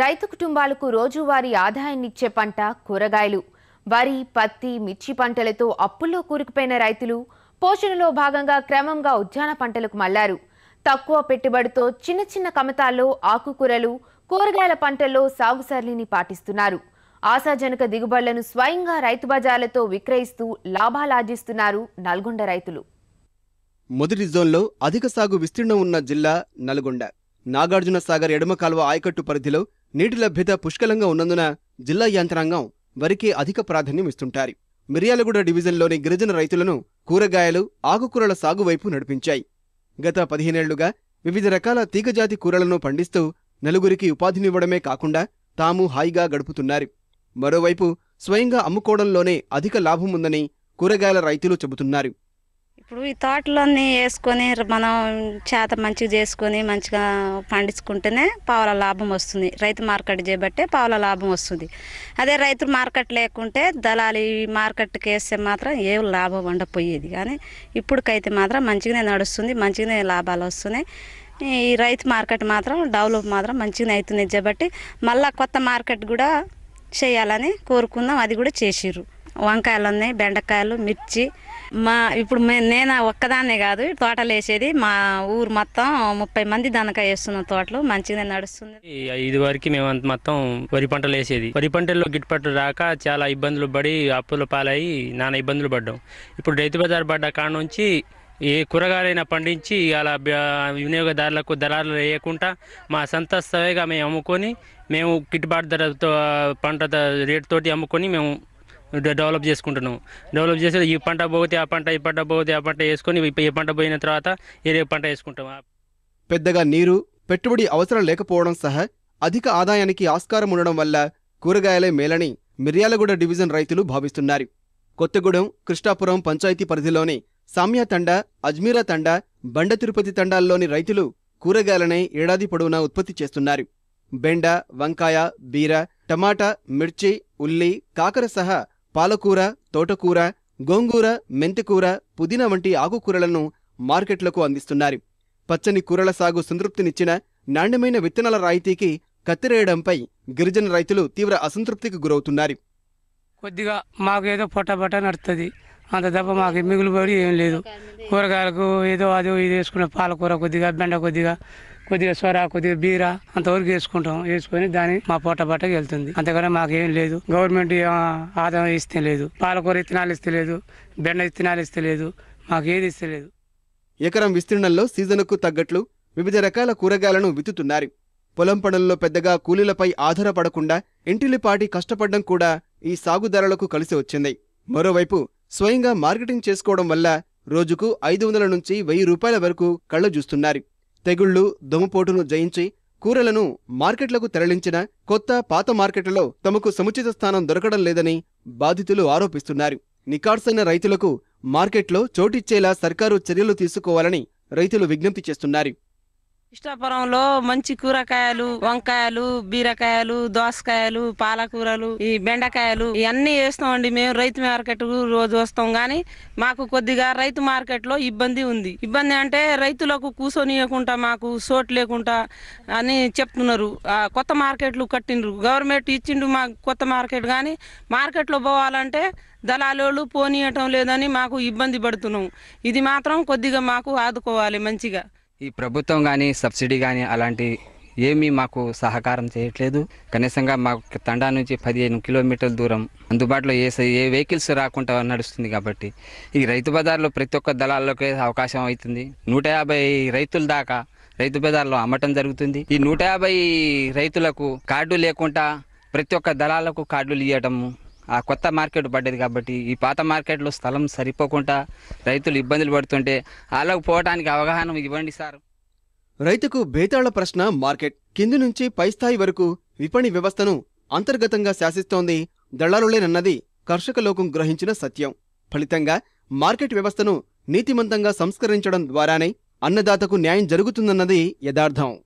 రైతు కుటుంబాలకు రోజువారీ ఆదాయాన్నిచ్చే పంట కూరగాయలు వరి పత్తి మిర్చి పంటలతో అప్పుల్లో కూరుకుపోయిన రైతులు పోషణలో భాగంగా క్రమంగా ఉద్యాన పంటలకు మళ్లారు తక్కువ పెట్టుబడితో చిన్న చిన్న కమతాల్లో ఆకుకూరలు కూరగాయల పంటల్లో సాగు సరళిని పాటిస్తున్నారు ఆశాజనక దిగుబడులను స్వయంగా రైతు బజార్లతో విక్రయిస్తూ లాభాలార్జిస్తున్నారు నల్గొండ రైతులు మొదటి జోన్లో అధిక సాగు విస్తీర్ణం ఉన్న జిల్లా నల్గొండ నాగార్జున సాగర్ ఎడమ కాలువ ఆయకట్టు పరిధిలో నీటి లభ్యత పుష్కలంగా ఉన్నందున జిల్లా యంత్రాంగం వరికే అధిక ప్రాధాన్యం ఇస్తుంటారు మిర్యాలగూడ డివిజన్లోని గిరిజన రైతులను కూరగాయలు ఆకుకూరల సాగు వైపు నడిపించాయి గత పదిహేనేళ్లుగా వివిధ రకాల తీగజాతి కూరలను పండిస్తూ నలుగురికి ఉపాధినివ్వడమే కాకుండా తాము హాయిగా గడుపుతున్నారు మరోవైపు స్వయంగా అమ్ముకోవడంలోనే అధిక లాభముందని కూరగాయల రైతులు చెబుతున్నారు ఇప్పుడు ఈ తోటలోని వేసుకొని మనం చేత మంచిగా చేసుకొని మంచిగా పండించుకుంటేనే పావుల లాభం వస్తుంది రైతు మార్కెట్ చేయబట్టే పావుల లాభం వస్తుంది అదే రైతు మార్కెట్ లేకుంటే దళాలు ఈ మార్కెట్కి వేస్తే మాత్రం ఏ లాభం ఉండపోయేది కానీ ఇప్పుడుకైతే మాత్రం మంచిగానే నడుస్తుంది మంచిగానే లాభాలు వస్తున్నాయి ఈ రైతు మార్కెట్ మాత్రం డెవలప్ మాత్రం మంచిగానే అవుతుంది కాబట్టి మళ్ళీ కొత్త మార్కెట్ కూడా చేయాలని కోరుకుందాం అది కూడా చేసిర్రు వంకాయలు ఉన్నాయి బెండకాయలు మిర్చి మా ఇప్పుడు నేను ఒక్కదాన్నే కాదు తోటలు వేసేది మా ఊరు మొత్తం ముప్పై మంది దానకా వేస్తున్నాం తోటలు మంచిగా నడుస్తుంది ఇది వరకు మేము అంత మొత్తం వరి పంటలు వేసేది వరి పంటల్లో గిట్టుబాటు రాక చాలా ఇబ్బందులు పడి అప్పుల పాలయ్యి నానా ఇబ్బందులు పడ్డాం ఇప్పుడు రైతు బజార్ పడ్డ కాడ నుంచి ఏ కూరగాయలైనా పండించి అలా వినియోగదారులకు ధరలు వేయకుండా మా సంత స్థాయిగా మేము అమ్ముకొని మేము గిట్టుబాటు ధరతో పంట రేటుతోటి అమ్ముకొని మేము డెవలప్ చేసుకుంటున్నాము డెవలప్ చేసి ఈ పంట పోతే ఆ పంట ఈ పంట పోతే ఆ పంట వేసుకొని ఈ పంట పోయిన తర్వాత ఏరే పంట వేసుకుంటాం పెద్దగా నీరు పెట్టుబడి అవసరం లేకపోవడం సహా అధిక ఆదాయానికి ఆస్కారం ఉండడం వల్ల కూరగాయలే మేలని మిర్యాలగూడ డివిజన్ రైతులు భావిస్తున్నారు కొత్తగూడెం కృష్ణాపురం పంచాయతీ పరిధిలోని సామ్య తండ అజ్మీరా తండ బండ తిరుపతి తండాల్లోని రైతులు కూరగాయలనే ఏడాది పొడవునా ఉత్పత్తి చేస్తున్నారు బెండ వంకాయ బీర టమాటా మిర్చి ఉల్లి కాకర సహా పాలకూర తోటకూర గోంగూర మెంతికూర పుదీనా వంటి ఆకుకూరలను మార్కెట్లకు అందిస్తున్నారు పచ్చని కూరల సాగు సంతృప్తినిచ్చిన నాణ్యమైన విత్తనాల రాయితీకి కత్తిరేయడంపై గిరిజన రైతులు తీవ్ర అసంతృప్తికి గురవుతున్నారు కొద్దిగా మాకు ఏదో పొట్టపట నడుస్తుంది అంత తప్ప మాకు మిగులుబడి ఏం లేదు కూరగాయలకు ఏదో అదో ఇది వేసుకున్న పాలకూర కొద్దిగా బెండ కొద్దిగా కొద్దిగా సొర కొద్దిగా బీర అంతవరకు వేసుకుంటాం వేసుకొని దాని మా పూట బట్టకి వెళ్తుంది అంతకన్నా మాకేం లేదు గవర్నమెంట్ ఆదాయం ఇస్తే లేదు పాలకూర ఇత్తనాలు ఇస్తలేదు బెండ ఇత్తనాలు ఇస్తలేదు మాకు ఏది ఇస్తలేదు ఎకరం విస్తీర్ణంలో సీజన్కు తగ్గట్లు వివిధ రకాల కూరగాయలను విత్తుతున్నారు పొలం పనుల్లో పెద్దగా కూలీలపై ఆధారపడకుండా ఇంటిలిపాటి కష్టపడడం కూడా ఈ సాగుదారులకు కలిసి వచ్చింది మరోవైపు స్వయంగా మార్కెటింగ్ చేసుకోవడం వల్ల రోజుకు ఐదు వందల నుంచి వెయ్యి రూపాయల వరకు కళ్ళు చూస్తున్నారు తెగుళ్లు దుమపోటును జయించి కూరలను మార్కెట్లకు తరలించిన కొత్త పాత మార్కెట్లలో తమకు సముచిత స్థానం దొరకడం లేదని బాధితులు ఆరోపిస్తున్నారు నికార్సైన రైతులకు మార్కెట్లో చోటిచ్చేలా సర్కారు చర్యలు తీసుకోవాలని రైతులు విజ్ఞప్తి చేస్తున్నారు ఇష్టాపురంలో మంచి కూరగాయలు వంకాయలు బీరకాయలు దోసకాయలు పాలకూరలు ఈ బెండకాయలు ఇవన్నీ వేస్తామండి మేము రైతు మార్కెట్ రోజు వస్తాం గాని మాకు కొద్దిగా రైతు మార్కెట్ లో ఇబ్బంది ఉంది ఇబ్బంది అంటే రైతులకు కూర్చొనియకుండా మాకు చోటు లేకుండా అని చెప్తున్నారు కొత్త మార్కెట్లు కట్టిండ్రు గవర్నమెంట్ ఇచ్చిండు మాకు కొత్త మార్కెట్ కానీ మార్కెట్లో పోవాలంటే దళాలోళ్ళు పోనీయటం లేదని మాకు ఇబ్బంది పడుతున్నాం ఇది మాత్రం కొద్దిగా మాకు ఆదుకోవాలి మంచిగా ఈ ప్రభుత్వం కానీ సబ్సిడీ కానీ అలాంటి ఏమీ మాకు సహకారం చేయట్లేదు కనీసంగా మాకు తండా నుంచి పదిహేను కిలోమీటర్ల దూరం అందుబాటులో ఏ ఏ వెహికల్స్ రాకుండా నడుస్తుంది కాబట్టి ఈ రైతు బజార్లో ప్రతి ఒక్క దళాల్లోకే అవకాశం అవుతుంది నూట యాభై రైతుల దాకా రైతు బజార్లో అమ్మటం జరుగుతుంది ఈ నూట యాభై రైతులకు కార్డు లేకుండా ప్రతి ఒక్క దళాలకు కార్డులు ఇవ్వటము ఆ కొత్త మార్కెట్ పడ్డది కాబట్టి ఈ పాత మార్కెట్లో స్థలం సరిపోకుండా రైతులు ఇబ్బందులు పడుతుంటే అలా పోవడానికి అవగాహన ఇవ్వండి సార్ రైతుకు బేతాళ్ల ప్రశ్న మార్కెట్ కింది నుంచి పై స్థాయి వరకు విపణి వ్యవస్థను అంతర్గతంగా శాసిస్తోంది దళారులేనన్నది కర్షక లోకం గ్రహించిన సత్యం ఫలితంగా మార్కెట్ వ్యవస్థను నీతిమంతంగా సంస్కరించడం ద్వారానే అన్నదాతకు న్యాయం జరుగుతుందన్నది యథార్థం